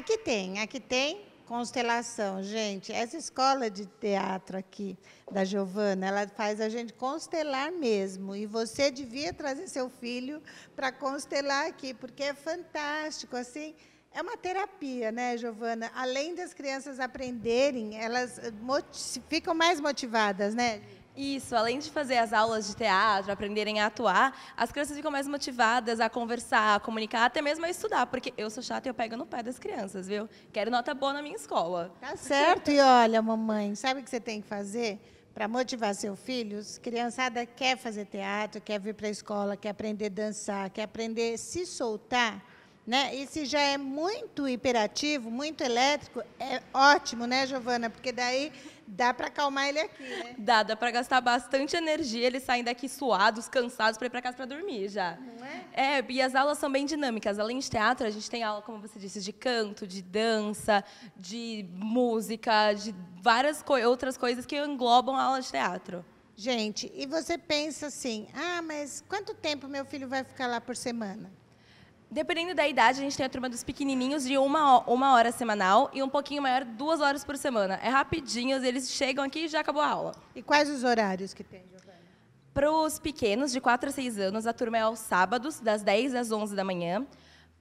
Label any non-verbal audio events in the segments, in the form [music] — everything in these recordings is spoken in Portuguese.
Aqui tem, aqui tem constelação. Gente, essa escola de teatro aqui da Giovana, ela faz a gente constelar mesmo. E você devia trazer seu filho para constelar aqui, porque é fantástico, assim. É uma terapia, né, Giovana? Além das crianças aprenderem, elas ficam mais motivadas, né? Isso, além de fazer as aulas de teatro, aprenderem a atuar, as crianças ficam mais motivadas a conversar, a comunicar, até mesmo a estudar, porque eu sou chata e eu pego no pé das crianças, viu? Quero nota boa na minha escola. Tá certo, e olha, mamãe, sabe o que você tem que fazer? para motivar seus filhos, criançada quer fazer teatro, quer vir para a escola, quer aprender a dançar, quer aprender a se soltar. Né? E se já é muito hiperativo, muito elétrico, é ótimo, né, Giovana? Porque daí dá para acalmar ele aqui, né? Dá, dá para gastar bastante energia, eles saem daqui suados, cansados, para ir para casa para dormir já. Não é? É, e as aulas são bem dinâmicas. Além de teatro, a gente tem aula, como você disse, de canto, de dança, de música, de várias co outras coisas que englobam a aula de teatro. Gente, e você pensa assim, ah, mas quanto tempo meu filho vai ficar lá por semana? Dependendo da idade, a gente tem a turma dos pequenininhos de uma, uma hora semanal e um pouquinho maior, duas horas por semana. É rapidinho, eles chegam aqui e já acabou a aula. E quais os horários que tem, Giovana? Para os pequenos, de 4 a 6 anos, a turma é aos sábados, das 10 às 11 da manhã.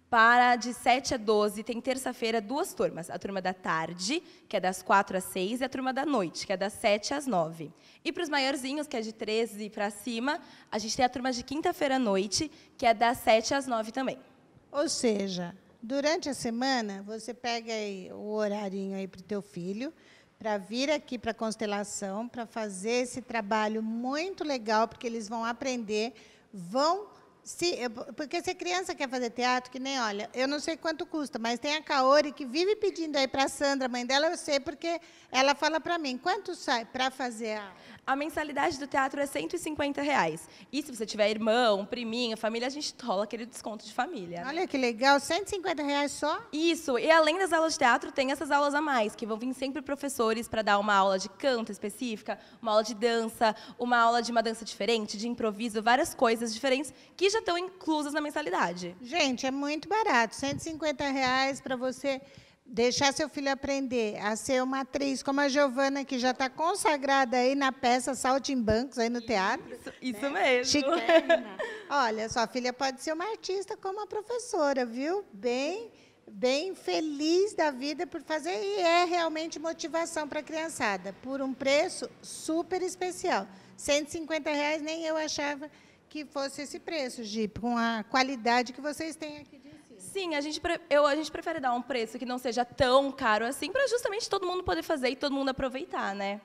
Para de 7 a 12, tem terça-feira duas turmas. A turma da tarde, que é das 4 às 6, e a turma da noite, que é das 7 às 9. E para os maiorzinhos, que é de 13 para cima, a gente tem a turma de quinta-feira à noite, que é das 7 às 9 também. Ou seja, durante a semana, você pega o horarinho aí para o teu filho, para vir aqui para a constelação, para fazer esse trabalho muito legal, porque eles vão aprender, vão Sim, porque se a criança quer fazer teatro, que nem olha, eu não sei quanto custa, mas tem a Kaori que vive pedindo aí para a Sandra, mãe dela, eu sei, porque ela fala para mim, quanto sai para fazer a. A mensalidade do teatro é 150 reais. E se você tiver irmão, priminho família, a gente rola aquele desconto de família. Né? Olha que legal, 150 reais só? Isso, e além das aulas de teatro, tem essas aulas a mais, que vão vir sempre professores para dar uma aula de canto específica, uma aula de dança, uma aula de uma dança diferente, de improviso, várias coisas diferentes que já já estão inclusas na mensalidade. Gente, é muito barato. 150 reais para você deixar seu filho aprender a ser uma atriz, como a Giovana, que já está consagrada aí na peça Salte em Bancos, aí no teatro. Isso, isso né? mesmo. Chiquena. Olha, sua filha pode ser uma artista como a professora, viu? Bem bem feliz da vida por fazer e é realmente motivação para a criançada, por um preço super especial. R$ 150 reais nem eu achava que fosse esse preço, Jeep, com a qualidade que vocês têm aqui de ensino. Sim, a gente, eu, a gente prefere dar um preço que não seja tão caro assim, para justamente todo mundo poder fazer e todo mundo aproveitar, né?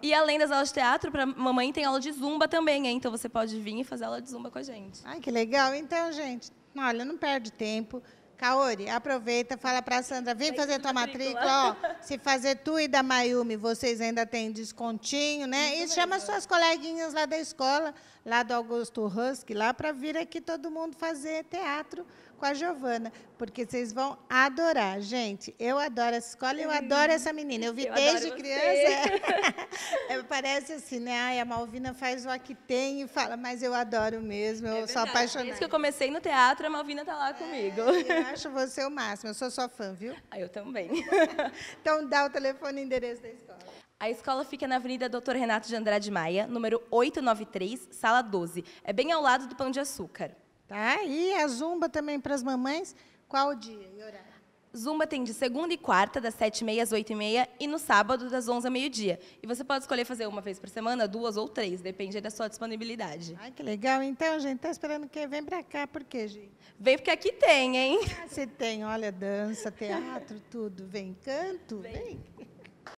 E além das aulas de teatro, para mamãe tem aula de zumba também, hein? então você pode vir e fazer aula de zumba com a gente. Ai, que legal. Então, gente, olha, não perde tempo. Caori, aproveita, fala para a Sandra, vem fazer tua matrícula. matrícula. Ó, se fazer tu e da Mayumi, vocês ainda têm descontinho, né? Muito e chama legal. suas coleguinhas lá da escola, lá do Augusto Husky, lá para vir aqui todo mundo fazer teatro com a Giovana, porque vocês vão adorar. Gente, eu adoro essa escola, e eu adoro essa menina. Eu vi eu desde criança. [laughs] É, parece assim, né? Ai, a Malvina faz o que tem e fala, mas eu adoro mesmo, é eu é sou apaixonada. Desde que eu comecei no teatro, a Malvina está lá é, comigo. É, acho você o máximo. Eu sou sua fã, viu? Ah, eu também. [laughs] então dá o telefone e endereço da escola. A escola fica na Avenida Dr. Renato de Andrade Maia, número 893, sala 12. É bem ao lado do Pão de Açúcar. Tá? E a Zumba também para as mamães. Qual o dia e horário? Zumba tem de segunda e quarta, das 7h30 às 8h30, e no sábado, das 11 h ao meio-dia. E você pode escolher fazer uma vez por semana, duas ou três, depende da sua disponibilidade. Ai, que legal. Então, gente, tá esperando quê? vem para cá, por quê, gente? Vem porque aqui tem, hein? Ah, você tem, olha, dança, teatro, tudo. Vem canto, vem. vem.